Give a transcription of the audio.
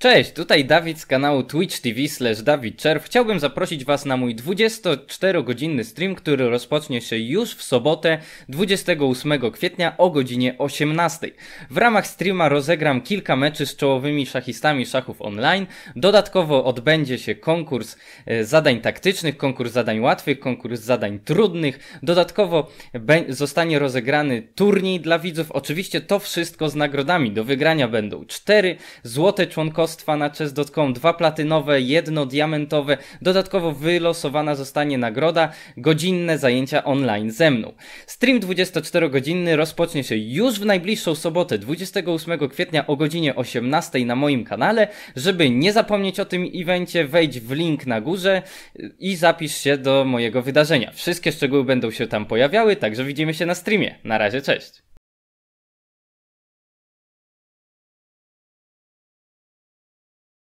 Cześć, tutaj Dawid z kanału Twitch TV slash Dawid Czerw. Chciałbym zaprosić Was na mój 24-godzinny stream, który rozpocznie się już w sobotę 28 kwietnia o godzinie 18. W ramach streama rozegram kilka meczy z czołowymi szachistami szachów online. Dodatkowo odbędzie się konkurs e, zadań taktycznych, konkurs zadań łatwych, konkurs zadań trudnych. Dodatkowo zostanie rozegrany turniej dla widzów. Oczywiście to wszystko z nagrodami. Do wygrania będą 4 złote członkowskie mistrzostwa na chess.com. Dwa platynowe, jedno diamentowe. Dodatkowo wylosowana zostanie nagroda godzinne zajęcia online ze mną. Stream 24-godzinny rozpocznie się już w najbliższą sobotę, 28 kwietnia o godzinie 18 na moim kanale. Żeby nie zapomnieć o tym evencie, wejdź w link na górze i zapisz się do mojego wydarzenia. Wszystkie szczegóły będą się tam pojawiały, także widzimy się na streamie. Na razie, cześć!